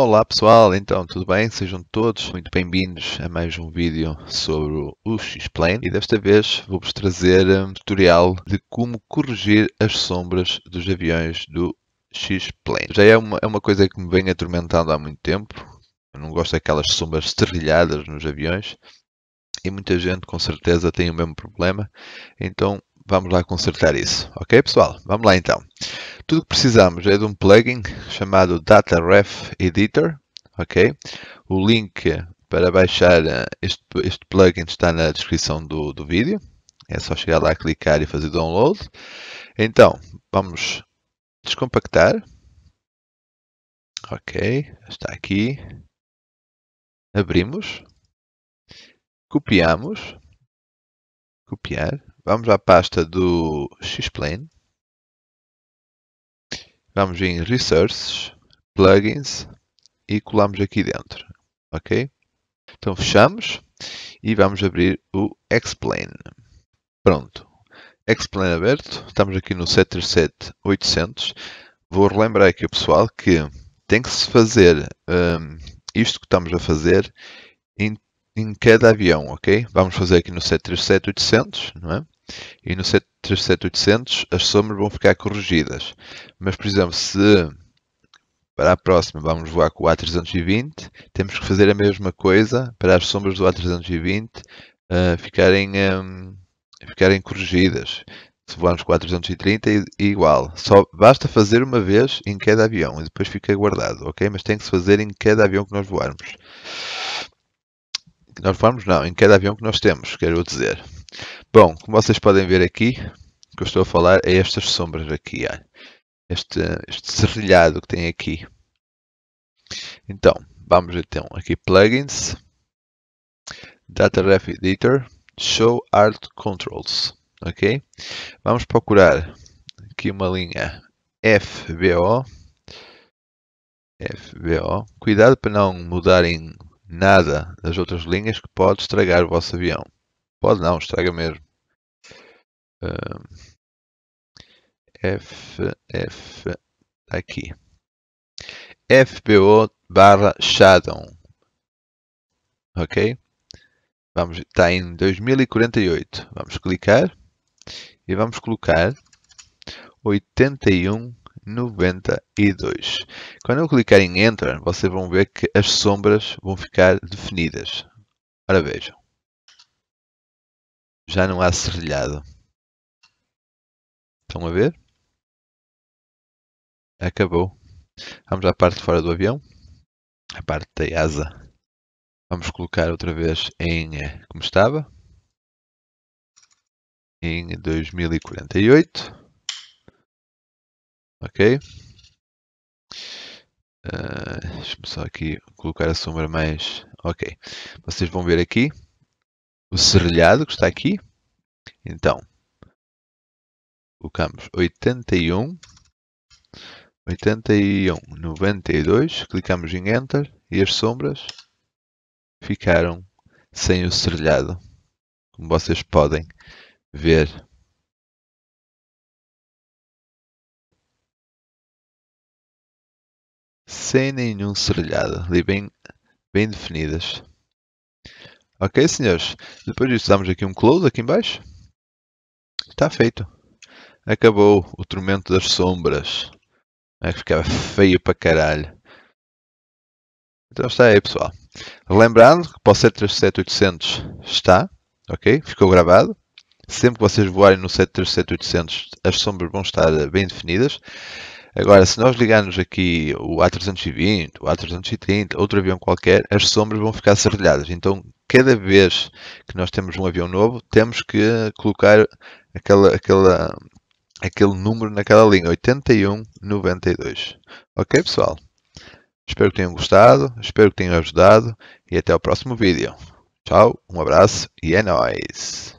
Olá pessoal, então tudo bem? Sejam todos muito bem-vindos a mais um vídeo sobre o X-Plane e desta vez vou-vos trazer eh, um tutorial de como corrigir as sombras dos aviões do X-Plane. Já é uma, é uma coisa que me vem atormentando há muito tempo, eu não gosto daquelas sombras esterrilhadas nos aviões e muita gente com certeza tem o mesmo problema, então vamos lá consertar isso, ok pessoal? Vamos lá então tudo que precisamos é de um plugin chamado Ref Editor, ok? O link para baixar eh, este, este plugin está na descrição do, do vídeo. É só chegar lá, clicar e fazer download. Então, vamos descompactar. Ok, está aqui. Abrimos. Copiamos. Copiar. Vamos à pasta do X Plane. Vamos em Resources, Plugins e colamos aqui dentro. Ok? Então fechamos e vamos abrir o Explain. Pronto. Explain aberto. Estamos aqui no 737-800. Vou relembrar aqui o pessoal que tem que se fazer um, isto que estamos a fazer em, em cada avião, ok? Vamos fazer aqui no 737-800, não é? E no 737 as somas vão ficar corrigidas. Mas, por exemplo, se para a próxima vamos voar com o A320, temos que fazer a mesma coisa para as sombras do A320 uh, eh, ficarem, um, ehm, ficarem corrigidas. Se voarmos com o A330 é igual. Só basta fazer uma vez em cada avião e depois fica guardado, ok? Mas tem que se fazer em cada avião que nós voarmos. Que nós voarmos não, em cada avião que nós temos, quero dizer. Bom, como vocês podem ver aqui, o que eu estou a falar é estas sombras aqui, Este, este serrilhado que tem aqui. Então, vamos então aqui plugins, data ref editor, show art controls, ok? Vamos procurar aqui uma linha FBO, FBO, cuidado para não mudarem nada das outras linhas que pode estragar o vosso avião. Pode não, estraga mesmo. Uh, F, F, tá aqui. FBO barra Shadow. Ok? Vamos, está em 2048. Vamos clicar e vamos colocar 8192. Quando eu clicar em Enter, vocês vão ver que as sombras vão ficar definidas. Ora vejam. Já não há serrilhado. Estão a ver? Acabou. Vamos à parte de fora do avião. A parte da asa. Vamos colocar outra vez em eh, como estava. Em 2048. Ok. Uh, Deixa-me só aqui colocar a sombra mais... Ok. Vocês vão ver aqui o serrilhado que está aqui. Então, colocamos 81, 81, 92, clicamos em Enter e as sombras ficaram sem o serrilhado, como vocês podem ver. Sem nenhum serrilhado, ali bem, bem definidas. Ok, senhores? Depois disso, damos aqui um close aqui embaixo. Está feito. Acabou o tormento das sombras. É que ficava feio para caralho. Então está aí, pessoal. Lembrando que para o 737-800 está, ok? Ficou gravado. Sempre que vocês voarem no 737-800, as sombras vão estar bem definidas. Agora, se nós ligarmos aqui o A320, o A330, outro avião qualquer, as sombras vão ficar serrilhadas. Então, cada vez que nós temos um avião novo, temos que colocar aquela, aquela, aquele número naquela linha, 8192. Ok, pessoal? Espero que tenham gostado, espero que tenham ajudado e até o próximo vídeo. Tchau, um abraço e é nóis!